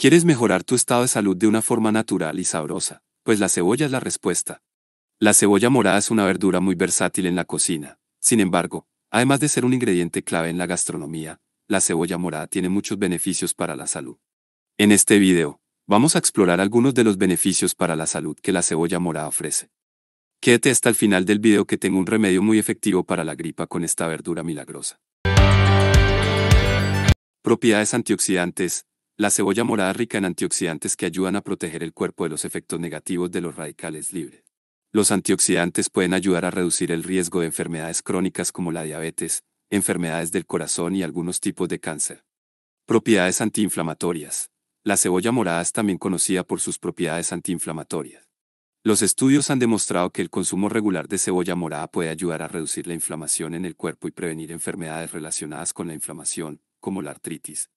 ¿Quieres mejorar tu estado de salud de una forma natural y sabrosa? Pues la cebolla es la respuesta. La cebolla morada es una verdura muy versátil en la cocina. Sin embargo, además de ser un ingrediente clave en la gastronomía, la cebolla morada tiene muchos beneficios para la salud. En este video, vamos a explorar algunos de los beneficios para la salud que la cebolla morada ofrece. Quédate hasta el final del video que tengo un remedio muy efectivo para la gripa con esta verdura milagrosa. Propiedades antioxidantes, la cebolla morada rica en antioxidantes que ayudan a proteger el cuerpo de los efectos negativos de los radicales libres. Los antioxidantes pueden ayudar a reducir el riesgo de enfermedades crónicas como la diabetes, enfermedades del corazón y algunos tipos de cáncer. Propiedades antiinflamatorias. La cebolla morada es también conocida por sus propiedades antiinflamatorias. Los estudios han demostrado que el consumo regular de cebolla morada puede ayudar a reducir la inflamación en el cuerpo y prevenir enfermedades relacionadas con la inflamación, como la artritis,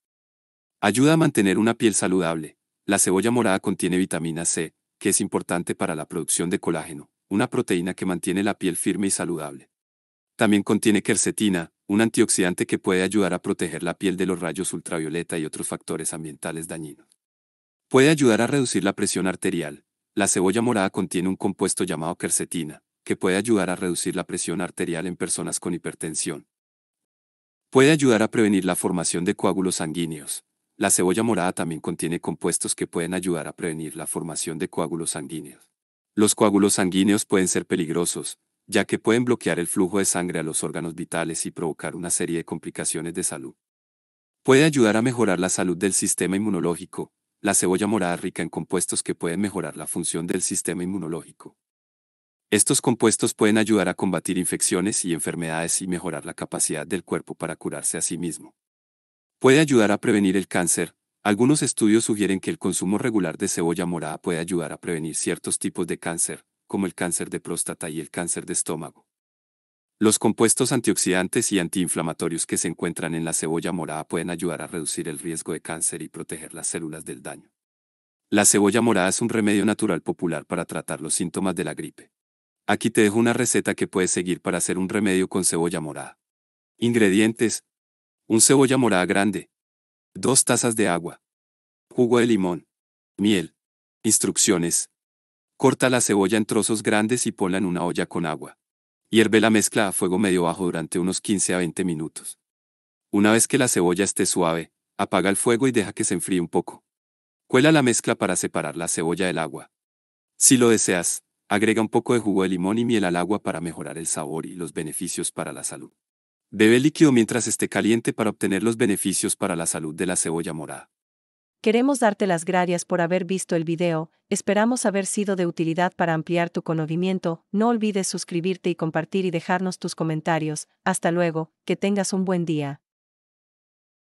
Ayuda a mantener una piel saludable. La cebolla morada contiene vitamina C, que es importante para la producción de colágeno, una proteína que mantiene la piel firme y saludable. También contiene quercetina, un antioxidante que puede ayudar a proteger la piel de los rayos ultravioleta y otros factores ambientales dañinos. Puede ayudar a reducir la presión arterial. La cebolla morada contiene un compuesto llamado quercetina, que puede ayudar a reducir la presión arterial en personas con hipertensión. Puede ayudar a prevenir la formación de coágulos sanguíneos. La cebolla morada también contiene compuestos que pueden ayudar a prevenir la formación de coágulos sanguíneos. Los coágulos sanguíneos pueden ser peligrosos, ya que pueden bloquear el flujo de sangre a los órganos vitales y provocar una serie de complicaciones de salud. Puede ayudar a mejorar la salud del sistema inmunológico. La cebolla morada rica en compuestos que pueden mejorar la función del sistema inmunológico. Estos compuestos pueden ayudar a combatir infecciones y enfermedades y mejorar la capacidad del cuerpo para curarse a sí mismo. Puede ayudar a prevenir el cáncer. Algunos estudios sugieren que el consumo regular de cebolla morada puede ayudar a prevenir ciertos tipos de cáncer, como el cáncer de próstata y el cáncer de estómago. Los compuestos antioxidantes y antiinflamatorios que se encuentran en la cebolla morada pueden ayudar a reducir el riesgo de cáncer y proteger las células del daño. La cebolla morada es un remedio natural popular para tratar los síntomas de la gripe. Aquí te dejo una receta que puedes seguir para hacer un remedio con cebolla morada. Ingredientes: un cebolla morada grande. Dos tazas de agua. Jugo de limón. Miel. Instrucciones. Corta la cebolla en trozos grandes y ponla en una olla con agua. Hierve la mezcla a fuego medio bajo durante unos 15 a 20 minutos. Una vez que la cebolla esté suave, apaga el fuego y deja que se enfríe un poco. Cuela la mezcla para separar la cebolla del agua. Si lo deseas, agrega un poco de jugo de limón y miel al agua para mejorar el sabor y los beneficios para la salud. Bebe líquido mientras esté caliente para obtener los beneficios para la salud de la cebolla morada. Queremos darte las gracias por haber visto el video, esperamos haber sido de utilidad para ampliar tu conocimiento, no olvides suscribirte y compartir y dejarnos tus comentarios, hasta luego, que tengas un buen día.